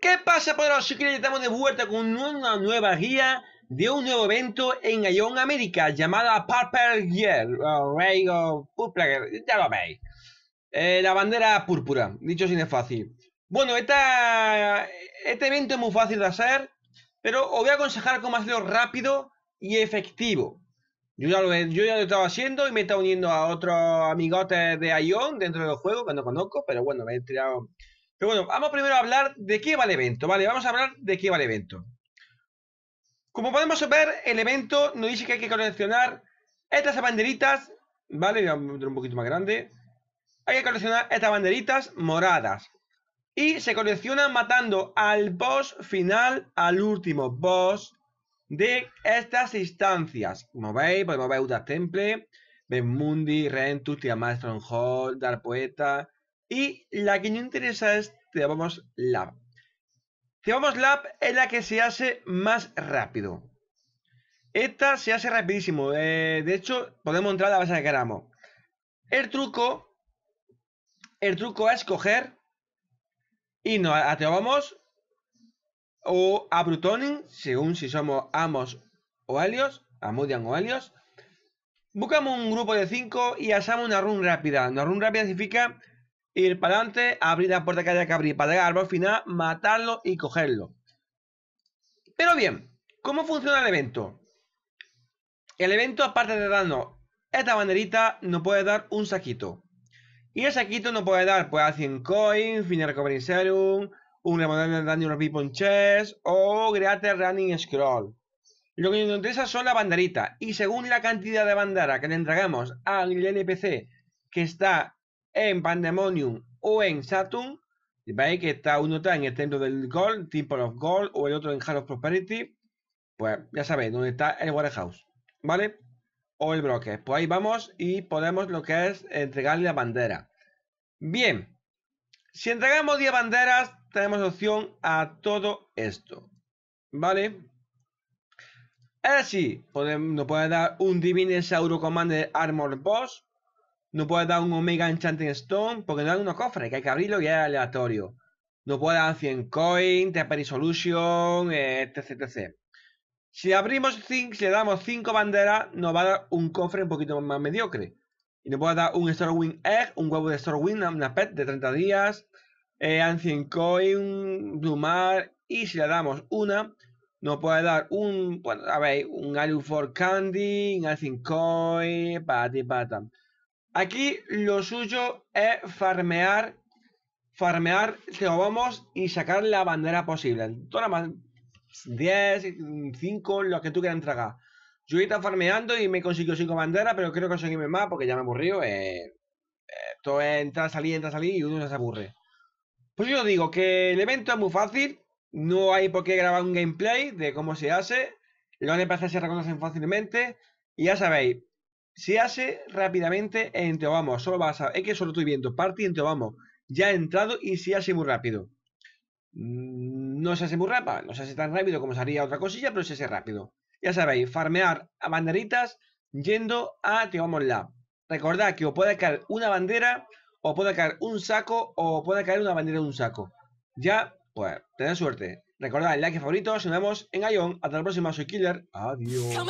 ¿Qué pasa, poderosos? Estamos de vuelta con una nueva guía de un nuevo evento en Ion América llamada Purple Year, ya lo veis. Eh, la bandera púrpura, dicho sin es fácil. Bueno, esta, este evento es muy fácil de hacer, pero os voy a aconsejar cómo hacerlo rápido y efectivo. Yo ya, lo, yo ya lo estaba haciendo y me está uniendo a otro amigote de Ion dentro del juego que no conozco, pero bueno, me he tirado. Pero bueno, vamos primero a hablar de qué va el evento, ¿vale? Vamos a hablar de qué va el evento. Como podemos ver, el evento nos dice que hay que coleccionar estas banderitas, ¿vale? un poquito más grande. Hay que coleccionar estas banderitas moradas. Y se coleccionan matando al boss final, al último boss de estas instancias. Como veis, podemos ver Udas Temple, mundi Rentus, Maestro Stronghold, Dar Poeta. Y la que nos interesa es Teobamos Lab. Teobamos Lab es la que se hace más rápido. Esta se hace rapidísimo. Eh, de hecho, podemos entrar a la base de queramos. El truco. El truco es coger. Y nos atrevamos o Brutonin, según si somos amos o alios, Amudian o alios. Buscamos un grupo de 5 y hacemos una run rápida. Una run rápida significa ir para adelante, abrir la puerta que haya que abrir para llegar al final, matarlo y cogerlo. Pero bien, ¿cómo funciona el evento? El evento, aparte de darnos esta banderita, nos puede dar un saquito. Y el saquito nos puede dar, pues, a 100 coins, Final Recovery Serum, una modalidad de Daniel los Chess o Greater Running Scroll. Lo que nos interesa son la banderita y según la cantidad de bandera que le entregamos al NPC que está en Pandemonium o en Saturn, veis que está uno está en el centro del Gold, Temple of Gold o el otro en Hall of Prosperity, pues ya sabéis dónde está el Warehouse, ¿vale? O el Broker. Pues ahí vamos y podemos lo que es entregarle la bandera. Bien, si entregamos 10 banderas, tenemos opción a todo esto. ¿Vale? Es así, nos puede dar un Divine Sauro Commander Armor Boss. Nos puede dar un Omega Enchanting Stone. Porque no hay unos cofres que hay que abrirlo y es aleatorio. Nos puede dar 100 Coin, Temporary Solution, eh, etc, etc. Si abrimos 5, si le damos 5 banderas, nos va a dar un cofre un poquito más mediocre. Y nos puede dar un Wing Egg, un huevo de Starwing, una pet de 30 días, eh, Ancient Coin, Dumar, Y si le damos una, nos puede dar un, bueno, a ver, un Alu for Candy, un Coin, pati patam. Aquí lo suyo es farmear, farmear vamos y sacar la bandera posible. Todas más 10, 5, lo que tú quieras entregar. Yo estaba farmeando y me consiguió cinco banderas, pero quiero conseguirme más porque ya me aburrió. Eh, eh, todo es entrar, salir, entrar, salir y uno se aburre. Pues yo digo que el evento es muy fácil, no hay por qué grabar un gameplay de cómo se hace, los NPC se reconocen fácilmente y ya sabéis, se hace rápidamente en Teobamo. Vamos, solo vas a... es que solo estoy viendo party en Vamos, ya he entrado y se hace muy rápido. Mm, no se hace muy rápido, no se hace tan rápido como se haría otra cosilla, pero se hace rápido ya sabéis, farmear a banderitas yendo a Teomon Lab. Recordad que os puede caer una bandera, o puede caer un saco, o puede caer una bandera de un saco. Ya, pues, tened suerte. Recordad, el like favorito, nos vemos en Ion. Hasta la próxima, soy Killer. Adiós.